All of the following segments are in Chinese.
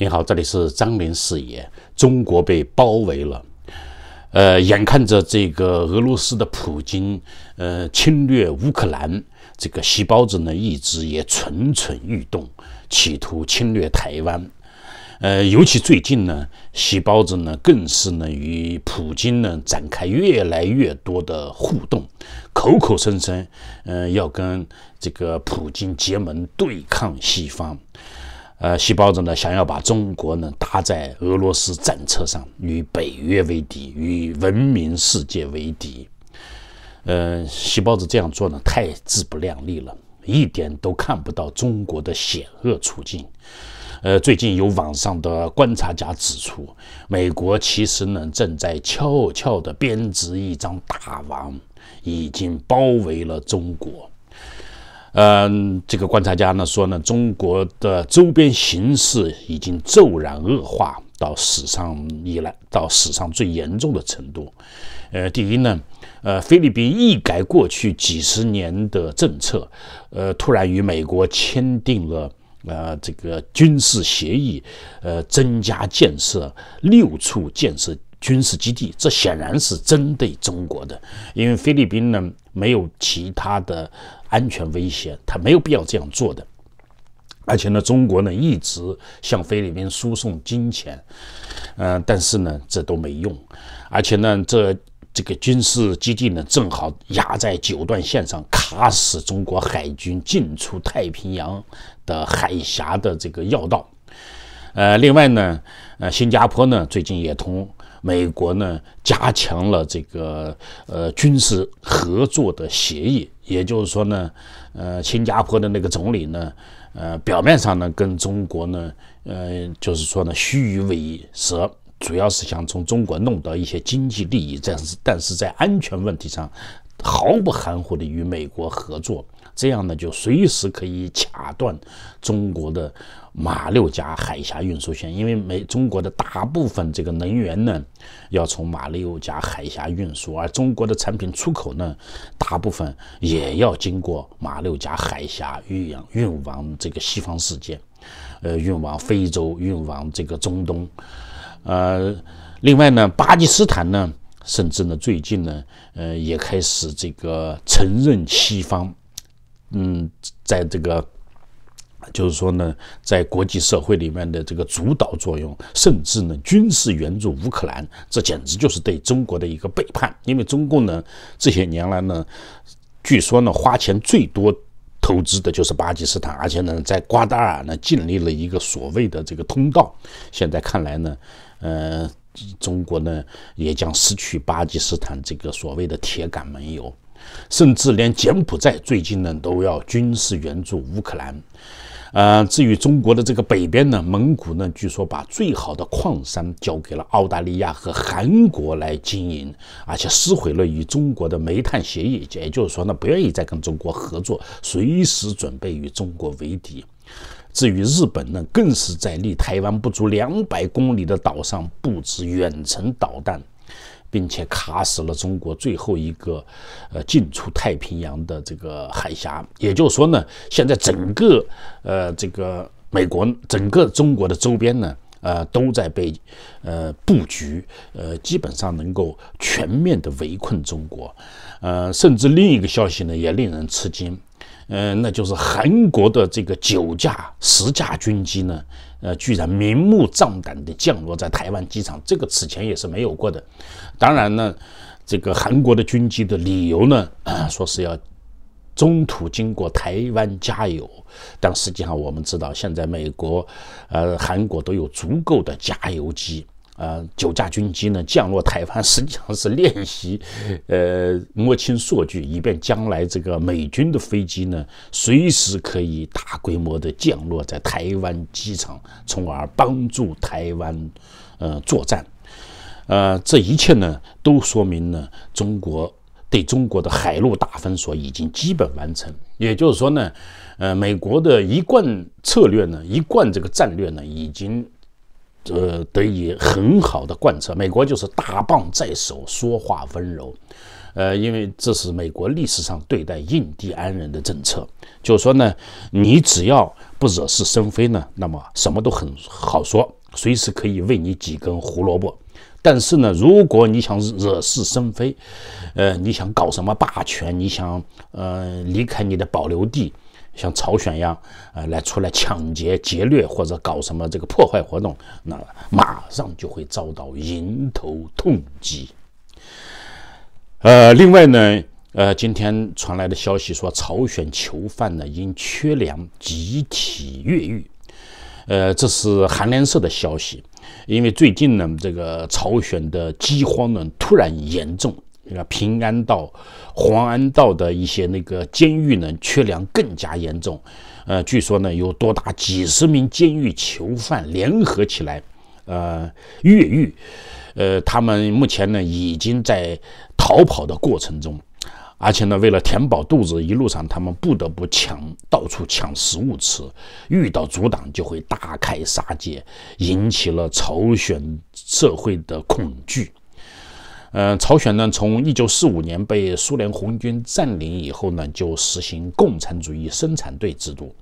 您好，这里是张林视野。中国被包围了，呃，眼看着这个俄罗斯的普京，呃，侵略乌克兰，这个西包子呢一直也蠢蠢欲动，企图侵略台湾，呃，尤其最近呢，西包子呢更是呢与普京呢展开越来越多的互动，口口声声，呃，要跟这个普京结盟对抗西方。呃，西包子呢，想要把中国呢搭在俄罗斯战车上，与北约为敌，与文明世界为敌。呃，西包子这样做呢，太自不量力了，一点都看不到中国的险恶处境。呃，最近有网上的观察家指出，美国其实呢正在悄悄地编织一张大网，已经包围了中国。嗯，这个观察家呢说呢，中国的周边形势已经骤然恶化到史上以来到史上最严重的程度。呃，第一呢，呃，菲律宾一改过去几十年的政策，呃，突然与美国签订了呃这个军事协议，呃，增加建设六处建设军事基地，这显然是针对中国的，因为菲律宾呢没有其他的。安全威胁，他没有必要这样做的。而且呢，中国呢一直向菲律宾输送金钱，嗯，但是呢这都没用。而且呢，这这个军事基地呢正好压在九段线上，卡死中国海军进出太平洋的海峡的这个要道。呃，另外呢，呃，新加坡呢最近也同美国呢加强了这个呃军事合作的协议。也就是说呢，呃，新加坡的那个总理呢，呃，表面上呢跟中国呢，呃，就是说呢虚与委蛇，主要是想从中国弄到一些经济利益，但是但是在安全问题上毫不含糊地与美国合作，这样呢就随时可以卡断中国的。马六甲海峡运输线，因为美中国的大部分这个能源呢，要从马六甲海峡运输，而中国的产品出口呢，大部分也要经过马六甲海峡运洋运往这个西方世界，呃，运往非洲，运往这个中东，呃，另外呢，巴基斯坦呢，甚至呢，最近呢，呃，也开始这个承认西方，嗯，在这个。就是说呢，在国际社会里面的这个主导作用，甚至呢军事援助乌克兰，这简直就是对中国的一个背叛。因为中共呢这些年来呢，据说呢花钱最多投资的就是巴基斯坦，而且呢在瓜达尔呢建立了一个所谓的这个通道。现在看来呢，呃，中国呢也将失去巴基斯坦这个所谓的铁杆盟友，甚至连柬埔寨最近呢都要军事援助乌克兰。呃，至于中国的这个北边呢，蒙古呢，据说把最好的矿山交给了澳大利亚和韩国来经营，而且撕毁了与中国的煤炭协议，也就是说呢，不愿意再跟中国合作，随时准备与中国为敌。至于日本呢，更是在离台湾不足两百公里的岛上布置远程导弹。并且卡死了中国最后一个，呃，进出太平洋的这个海峡。也就是说呢，现在整个呃这个美国整个中国的周边呢，呃，都在被呃布局，呃，基本上能够全面的围困中国。呃，甚至另一个消息呢也令人吃惊，嗯，那就是韩国的这个九架十架军机呢。呃，居然明目张胆地降落在台湾机场，这个此前也是没有过的。当然呢，这个韩国的军机的理由呢，说是要中途经过台湾加油，但实际上我们知道，现在美国、呃，韩国都有足够的加油机。呃，九架军机呢降落台湾，实际上是练习，呃，摸清数据，以便将来这个美军的飞机呢，随时可以大规模的降落在台湾机场，从而帮助台湾，呃，作战。呃，这一切呢，都说明呢，中国对中国的海陆大封锁已经基本完成。也就是说呢，呃，美国的一贯策略呢，一贯这个战略呢，已经。呃，得以很好的贯彻。美国就是大棒在手，说话温柔。呃，因为这是美国历史上对待印第安人的政策，就是说呢，你只要不惹是生非呢，那么什么都很好说，随时可以喂你几根胡萝卜。但是呢，如果你想惹是生非，呃，你想搞什么霸权，你想呃离开你的保留地。像朝鲜一样，呃，来出来抢劫、劫掠或者搞什么这个破坏活动，那马上就会遭到迎头痛击。呃，另外呢，呃，今天传来的消息说，朝鲜囚犯呢因缺粮集体越狱。呃，这是韩联社的消息，因为最近呢，这个朝鲜的饥荒呢突然严重。那个平安道、黄安道的一些那个监狱呢，缺粮更加严重。呃，据说呢，有多达几十名监狱囚犯联合起来，呃，越狱。呃，他们目前呢，已经在逃跑的过程中，而且呢，为了填饱肚子，一路上他们不得不抢，到处抢食物吃。遇到阻挡，就会大开杀戒，引起了朝鲜社会的恐惧。嗯，朝鲜呢，从一九四五年被苏联红军占领以后呢，就实行共产主义生产队制度。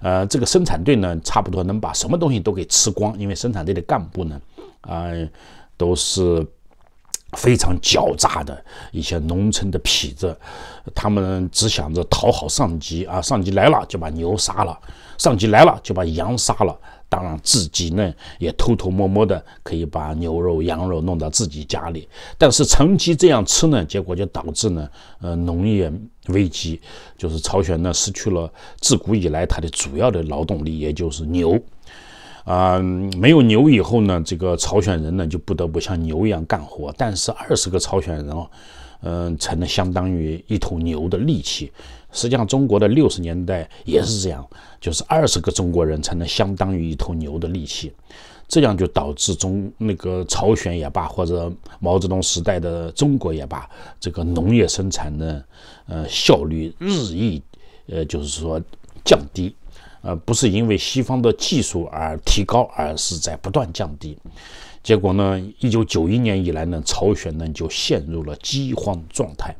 呃，这个生产队呢，差不多能把什么东西都给吃光，因为生产队的干部呢，啊，都是非常狡诈的一些农村的痞子，他们只想着讨好上级啊，上级来了就把牛杀了，上级来了就把羊杀了。当然，自己呢也偷偷摸摸的可以把牛肉、羊肉弄到自己家里，但是长期这样吃呢，结果就导致呢，呃，农业危机，就是朝鲜呢失去了自古以来它的主要的劳动力，也就是牛。啊，没有牛以后呢，这个朝鲜人呢就不得不像牛一样干活，但是二十个朝鲜人，嗯，才能相当于一头牛的力气。实际上，中国的六十年代也是这样，就是二十个中国人才能相当于一头牛的力气，这样就导致中那个朝鲜也罢，或者毛泽东时代的中国也罢，这个农业生产的呃效率日益呃就是说降低，呃不是因为西方的技术而提高，而是在不断降低。结果呢，一九九一年以来呢，朝鲜呢就陷入了饥荒状态。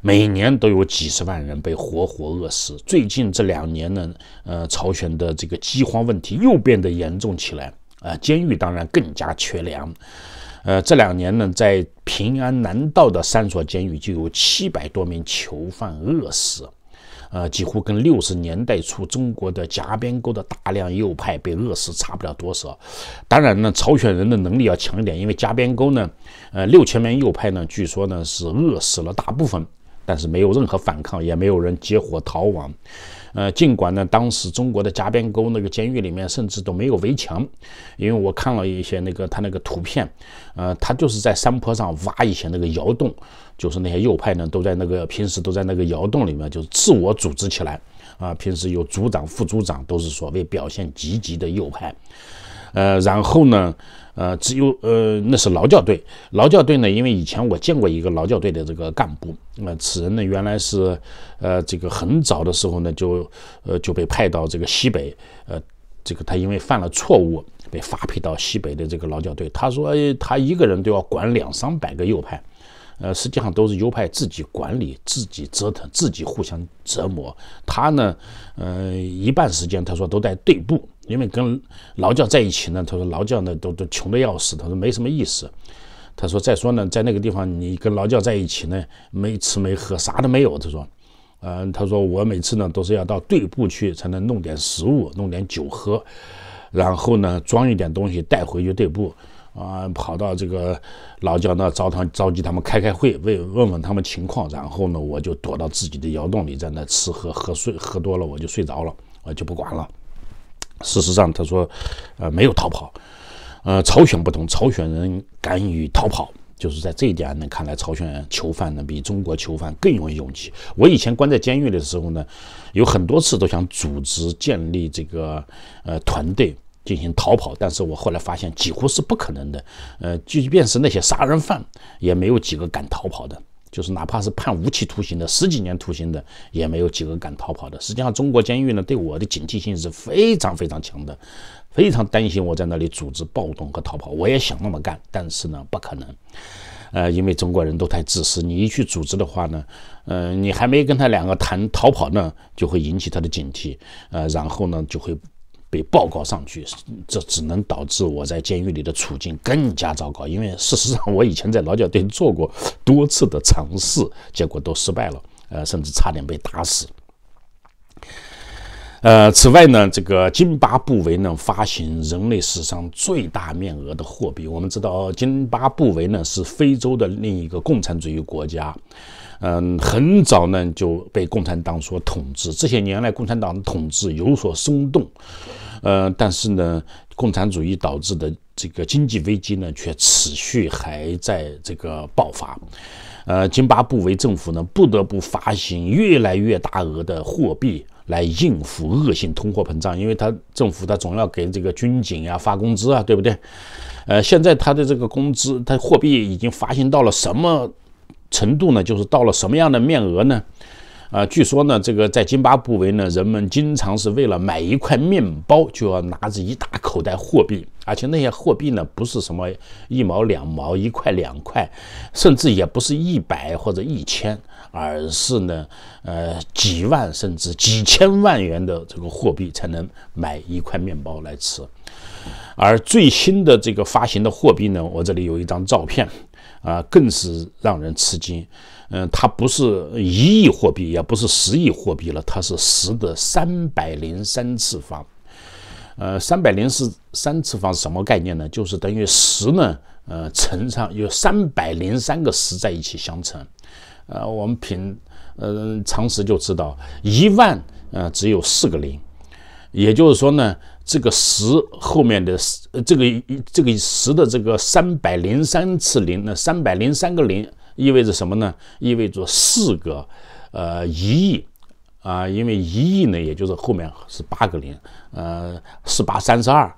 每年都有几十万人被活活饿死。最近这两年呢，呃，朝鲜的这个饥荒问题又变得严重起来。啊，监狱当然更加缺粮。呃，这两年呢，在平安南道的三所监狱就有七百多名囚犯饿死，呃，几乎跟六十年代初中国的夹边沟的大量右派被饿死差不了多少。当然呢，朝鲜人的能力要强一点，因为夹边沟呢，呃，六千名右派呢，据说呢是饿死了大部分。但是没有任何反抗，也没有人结伙逃亡。呃，尽管呢，当时中国的夹边沟那个监狱里面甚至都没有围墙，因为我看了一些那个他那个图片，呃，他就是在山坡上挖一些那个窑洞，就是那些右派呢都在那个平时都在那个窑洞里面，就是自我组织起来啊，平时有组长、副组长，都是所谓表现积极的右派。呃，然后呢，呃，只有呃，那是劳教队。劳教队呢，因为以前我见过一个劳教队的这个干部，那此人呢，原来是，呃，这个很早的时候呢，就，呃，就被派到这个西北，呃，这个他因为犯了错误，被发配到西北的这个劳教队。他说他一个人都要管两三百个右派，呃，实际上都是右派自己管理，自己折腾，自己互相折磨。他呢，呃，一半时间他说都在对部。因为跟劳教在一起呢，他说劳教呢都都穷的要死，他说没什么意思。他说再说呢，在那个地方你跟劳教在一起呢，没吃没喝，啥都没有。他说，嗯，他说我每次呢都是要到队部去才能弄点食物，弄点酒喝，然后呢装一点东西带回去队部。啊，跑到这个老教那召他召集他们开开会，问问问他们情况，然后呢我就躲到自己的窑洞里，在那吃喝喝睡，喝多了我就睡着了，我就不管了。事实上，他说，呃，没有逃跑，呃，朝鲜不同，朝鲜人敢于逃跑，就是在这一点呢，看来朝鲜囚犯呢比中国囚犯更容易勇气。我以前关在监狱的时候呢，有很多次都想组织建立这个呃团队进行逃跑，但是我后来发现几乎是不可能的，呃，即便是那些杀人犯，也没有几个敢逃跑的。就是哪怕是判无期徒刑的、十几年徒刑的，也没有几个敢逃跑的。实际上，中国监狱呢对我的警惕性是非常非常强的，非常担心我在那里组织暴动和逃跑。我也想那么干，但是呢不可能。呃，因为中国人都太自私，你一去组织的话呢，呃，你还没跟他两个谈逃跑呢，就会引起他的警惕，呃，然后呢就会。被报告上去，这只能导致我在监狱里的处境更加糟糕。因为事实上，我以前在劳教队做过多次的尝试，结果都失败了，呃，甚至差点被打死。呃，此外呢，这个津巴布韦呢发行人类史上最大面额的货币。我们知道，津巴布韦呢是非洲的另一个共产主义国家。嗯，很早呢就被共产党所统治。这些年来，共产党的统治有所松动，呃，但是呢，共产主义导致的这个经济危机呢，却持续还在这个爆发。呃，津巴布韦政府呢，不得不发行越来越大额的货币来应付恶性通货膨胀，因为他政府他总要给这个军警啊发工资啊，对不对？呃，现在他的这个工资，他货币已经发行到了什么？程度呢，就是到了什么样的面额呢？啊，据说呢，这个在津巴布韦呢，人们经常是为了买一块面包，就要拿着一大口袋货币，而且那些货币呢，不是什么一毛、两毛、一块、两块，甚至也不是一百或者一千，而是呢，呃，几万甚至几千万元的这个货币才能买一块面包来吃。而最新的这个发行的货币呢，我这里有一张照片。啊，更是让人吃惊。嗯，它不是一亿货币，也不是十亿货币了，它是十的三百零三次方。呃，三百零四三次方什么概念呢？就是等于十呢，呃，乘上有三百零三个十在一起相乘。呃，我们凭嗯常识就知道，一万呃只有四个零，也就是说呢。这个十后面的十，这个这个十的这个三百零三次零，那三百零三个零意味着什么呢？意味着四个，呃，一亿，啊，因为一亿呢，也就是后面是八个零，呃，四八三十二，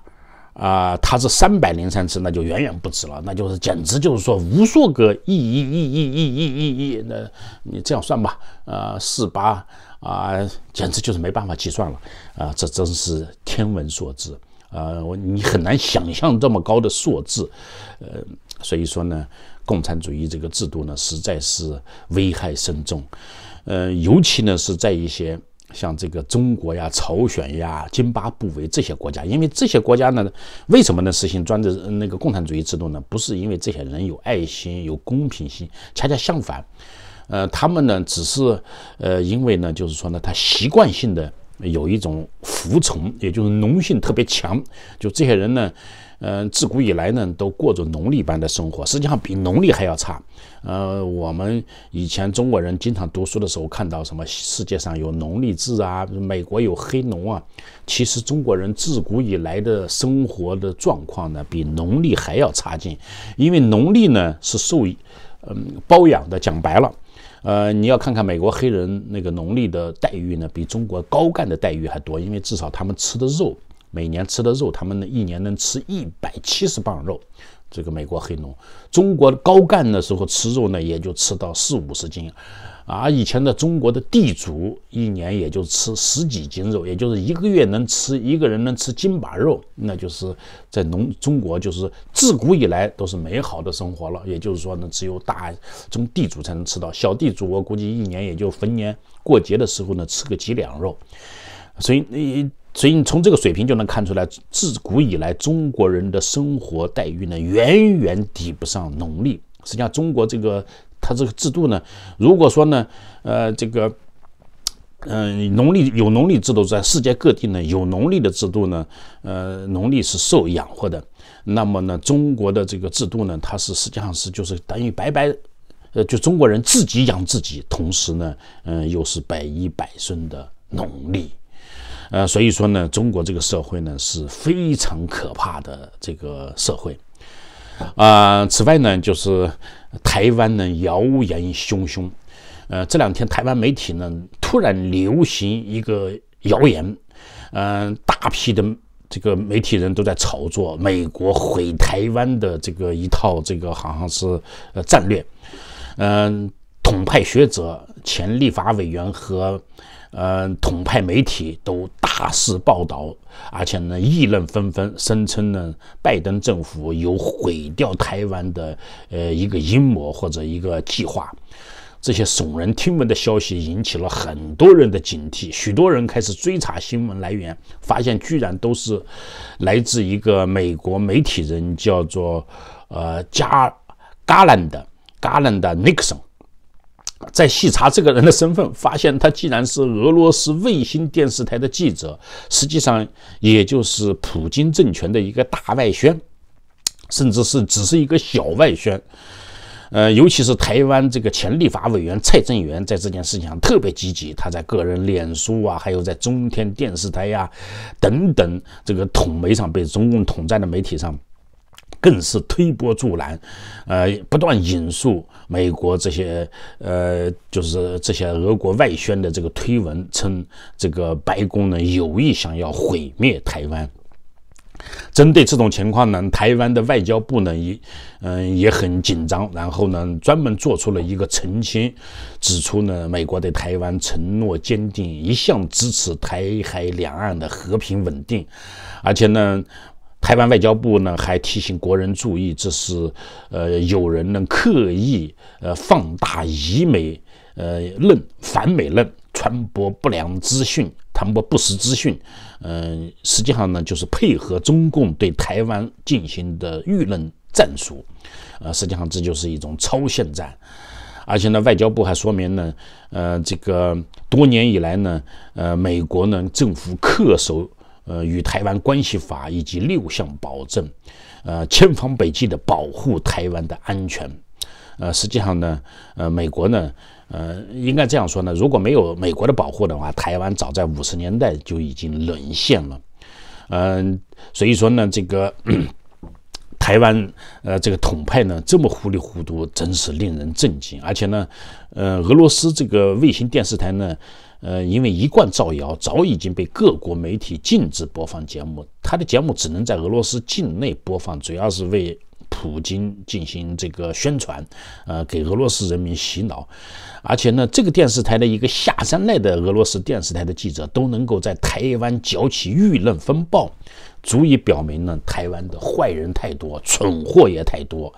啊，它是三百零三次，那就远远不止了，那就是简直就是说无数个亿亿亿亿亿亿亿，那你这样算吧，呃，四八啊，简直就是没办法计算了。啊，这真是天文数字啊！我你很难想象这么高的数字，呃，所以说呢，共产主义这个制度呢，实在是危害深重，呃，尤其呢是在一些像这个中国呀、朝鲜呀、津巴布韦这些国家，因为这些国家呢，为什么能实行专制那个共产主义制度呢？不是因为这些人有爱心、有公平心，恰恰相反，呃，他们呢只是呃，因为呢，就是说呢，他习惯性的。有一种服从，也就是农性特别强。就这些人呢，嗯，自古以来呢，都过着奴隶般的生活，实际上比奴隶还要差。呃，我们以前中国人经常读书的时候，看到什么世界上有奴隶制啊，美国有黑奴啊，其实中国人自古以来的生活的状况呢，比农隶还要差劲。因为农隶呢是受，嗯，包养的。讲白了。呃，你要看看美国黑人那个农历的待遇呢，比中国高干的待遇还多，因为至少他们吃的肉，每年吃的肉，他们呢一年能吃一百七十磅肉。这个美国黑农，中国高干的时候吃肉呢，也就吃到四五十斤。啊，以前的中国的地主一年也就吃十几斤肉，也就是一个月能吃一个人能吃斤把肉，那就是在农中国就是自古以来都是美好的生活了。也就是说呢，只有大中地主才能吃到小地主，我估计一年也就逢年过节的时候呢吃个几两肉。所以，所以你从这个水平就能看出来，自古以来中国人的生活待遇呢远远抵不上农历。实际上，中国这个。它这个制度呢，如果说呢，呃，这个，嗯，农历有农历制度在世界各地呢，有农历的制度呢，呃，农历是受养活的，那么呢，中国的这个制度呢，它是实际上是就是等于白白，呃，就中国人自己养自己，同时呢，嗯，又是百依百顺的农历，呃，所以说呢，中国这个社会呢是非常可怕的这个社会，啊，此外呢就是。台湾呢，谣言汹汹。呃，这两天台湾媒体呢，突然流行一个谣言，嗯，大批的这个媒体人都在炒作美国毁台湾的这个一套这个好像是呃战略。嗯，统派学者、前立法委员和。呃，统派媒体都大肆报道，而且呢议论纷纷，声称呢拜登政府有毁掉台湾的呃一个阴谋或者一个计划。这些耸人听闻的消息引起了很多人的警惕，许多人开始追查新闻来源，发现居然都是来自一个美国媒体人，叫做呃加 Garland Garland Nixon。在细查这个人的身份，发现他既然是俄罗斯卫星电视台的记者，实际上也就是普京政权的一个大外宣，甚至是只是一个小外宣。呃，尤其是台湾这个前立法委员蔡正元在这件事情上特别积极，他在个人脸书啊，还有在中天电视台呀等等这个统媒上被中共统战的媒体上。更是推波助澜，呃，不断引述美国这些呃，就是这些俄国外宣的这个推文，称这个白宫呢有意想要毁灭台湾。针对这种情况呢，台湾的外交部呢，也，嗯，也很紧张，然后呢，专门做出了一个澄清，指出呢，美国对台湾承诺坚定，一向支持台海两岸的和平稳定，而且呢。台湾外交部呢还提醒国人注意，这是呃有人呢刻意呃放大以美呃论反美论，传播不良资讯，传播不实资讯，嗯，实际上呢就是配合中共对台湾进行的舆论战术，呃，实际上这就是一种超限战，而且呢外交部还说明呢，呃，这个多年以来呢，呃，美国呢政府恪守。呃，与台湾关系法以及六项保证，呃，千方百计的保护台湾的安全，呃，实际上呢，呃，美国呢，呃，应该这样说呢，如果没有美国的保护的话，台湾早在五十年代就已经沦陷了，呃，所以说呢，这个 台湾呃这个统派呢这么糊里糊涂，真是令人震惊，而且呢，呃，俄罗斯这个卫星电视台呢。呃，因为一贯造谣，早已经被各国媒体禁止播放节目，他的节目只能在俄罗斯境内播放，主要是为。普京进行这个宣传，呃，给俄罗斯人民洗脑，而且呢，这个电视台的一个下三滥的俄罗斯电视台的记者都能够在台湾搅起舆论风暴，足以表明呢，台湾的坏人太多，蠢货也太多，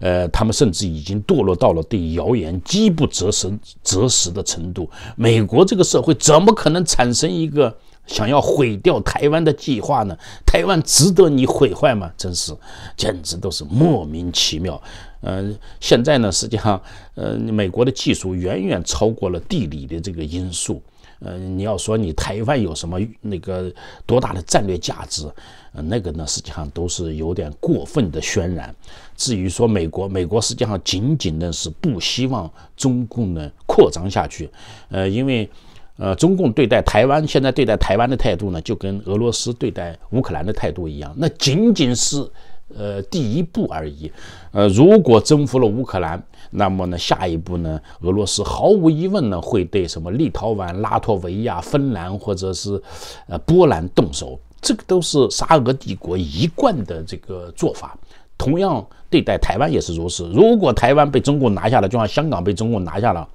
呃，他们甚至已经堕落到了对谣言饥不择食择食的程度。美国这个社会怎么可能产生一个？想要毁掉台湾的计划呢？台湾值得你毁坏吗？真是，简直都是莫名其妙。嗯，现在呢，实际上，呃，美国的技术远远超过了地理的这个因素。呃，你要说你台湾有什么那个多大的战略价值，那个呢，实际上都是有点过分的渲染。至于说美国，美国实际上仅仅呢是不希望中共呢扩张下去。呃，因为。呃，中共对待台湾现在对待台湾的态度呢，就跟俄罗斯对待乌克兰的态度一样，那仅仅是，呃，第一步而已。呃，如果征服了乌克兰，那么呢，下一步呢，俄罗斯毫无疑问呢会对什么立陶宛、拉脱维亚、芬兰或者是，呃，波兰动手，这个都是沙俄帝国一贯的这个做法。同样。对待台湾也是如此。如果台湾被中共拿下了，就像香港被中共拿下了，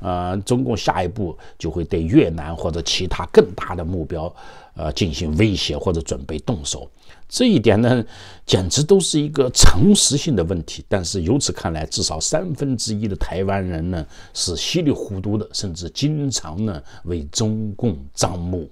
呃，中共下一步就会对越南或者其他更大的目标，呃，进行威胁或者准备动手。这一点呢，简直都是一个常识性的问题。但是由此看来，至少三分之一的台湾人呢是稀里糊涂的，甚至经常呢为中共张目。